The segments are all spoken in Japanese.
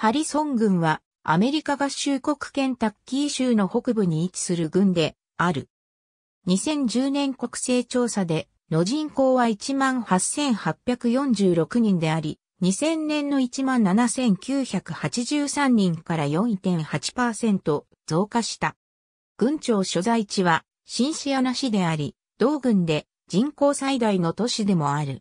ハリソン軍はアメリカ合衆国ケンタッキー州の北部に位置する軍である。2010年国勢調査での人口は18,846人であり、2000年の17,983人から4.8%増加した。軍庁所在地はシンシアナ市であり、同軍で人口最大の都市でもある。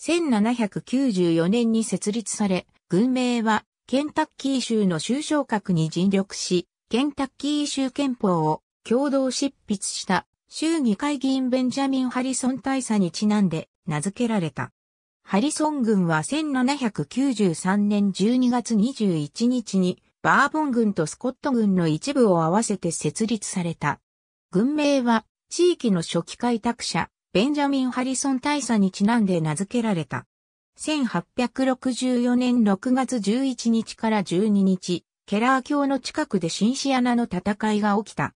1794年に設立され、軍名はケンタッキー州の州昇格に尽力し、ケンタッキー州憲法を共同執筆した州議会議員ベンジャミン・ハリソン大佐にちなんで名付けられた。ハリソン軍は1793年12月21日にバーボン軍とスコット軍の一部を合わせて設立された。軍名は地域の初期開拓者、ベンジャミン・ハリソン大佐にちなんで名付けられた。1864年6月11日から12日、ケラー教の近くでシンシアナの戦いが起きた。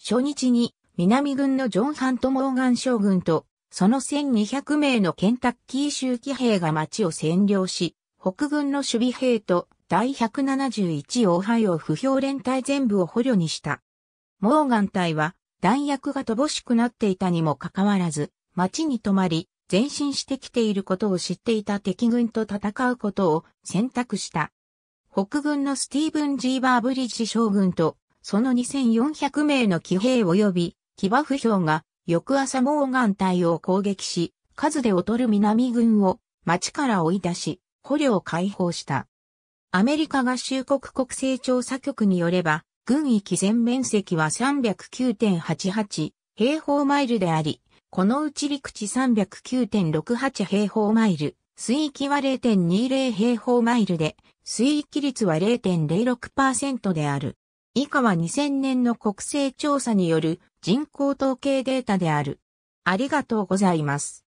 初日に南軍のジョン・ハント・モーガン将軍とその1200名のケンタッキー周期兵が町を占領し、北軍の守備兵と第171オハイオ不評連隊全部を捕虜にした。モーガン隊は弾薬が乏しくなっていたにもかかわらず、町に泊まり、前進してきていることを知っていた敵軍と戦うことを選択した。北軍のスティーブン・ジーバーブリッジ将軍と、その2400名の騎兵及び、騎馬不評が、翌朝モーガン隊を攻撃し、数で劣る南軍を町から追い出し、捕虜を解放した。アメリカ合衆国国勢調査局によれば、軍域全面積は309.88平方マイルであり、このうち陸地309.68平方マイル、水域は0.20平方マイルで、水域率は0.06%である。以下は2000年の国勢調査による人口統計データである。ありがとうございます。